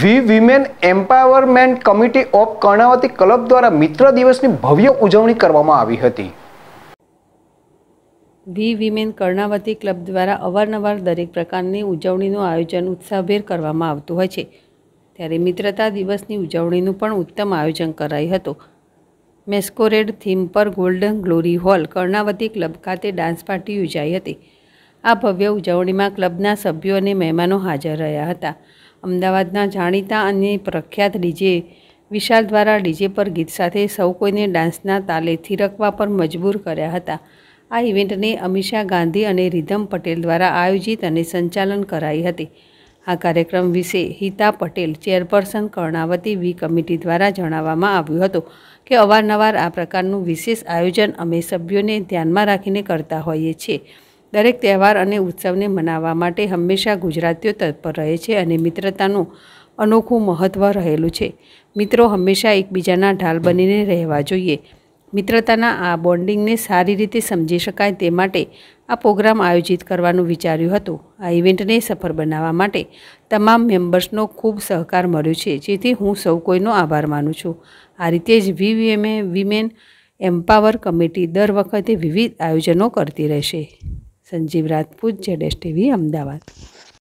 V women empowerment committee of Karnavati club દ્વારા મિત્ર દિવસની ભવ્ય ઉજવણી કરવામાં આવી હતી વી વિમેન કર્ણાવતી ક્લબ દ્વારા અવારનવાર દરેક પ્રકારની ઉજવણીનું આયોજન ઉત્સાહભેર કરવામાં આવતું હોય છે ત્યારે મિત્રતા દિવસની ઉજવણીનું પણ ઉત્તમ આયોજન કરાયું હતું મેસ્કોરેડ થીમ પર golden glory hall Karnavati club ખાતે ડાન્સ પાર્ટી યોજાઈ હતી આ ભવ્ય ઉજવણીમાં ક્લબના સભ્યો અને મહેમાનો હાજર રહ્યા હતા અમદાવાદના જાણીતા અને પ્રખ્યાત ડીજે વિશાલ દ્વારા ડીજે પર ગીત સાથે સૌ કોઈને ડાન્સના તાલે થિરકવા પર મજબૂર કર્યા હતા આ ઇવેન્ટને અમિષા ગાંધી અને રિધમ પટેલ દ્વારા આયોજિત અને સંચાલન કરાઈ હતી આ કાર્યક્રમ વિશે Hita Patel chairperson Karnavati we committee દ્વારા જણાવવામાં આવ્યું હતું કે અવારનવાર આ પ્રકારનું વિશેષ આયોજન અમે સભ્યોને ધ્યાનમાં રાખીને કરતા હોઈએ છીએ દરેક તહેવાર અને ઉત્સવને મનાવવા માટે હંમેશા ગુજરાતીઓ તત્પર રહે છે અને મિત્રતાનું અનોખું મહત્ત્વ રહેલું છે મિત્રો હંમેશા એકબીજાના ઢાલ બનીને રહેવા જોઈએ મિત્રતાના આ બોન્ડિંગને સારી રીતે સમજી શકાય તે માટે આ પ્રોગ્રામ આયોજિત કરવાનું વિચાર્યું હતું આ ઇવેન્ટને સફળ બનાવવા માટે તમામ મેમ્બર્સનો ખૂબ સહકાર મળ્યો છે જેથી હું સૌ કોઈનો આભાર માનું છું આ રીતે જ વીવીએમએ વિમેન એમ્પાવર કમિટી દર વખતે વિવિધ આયોજનો કરતી રહેશે સંજીવ રાજપૂત જેડેશ ટીવી અમદાવાદ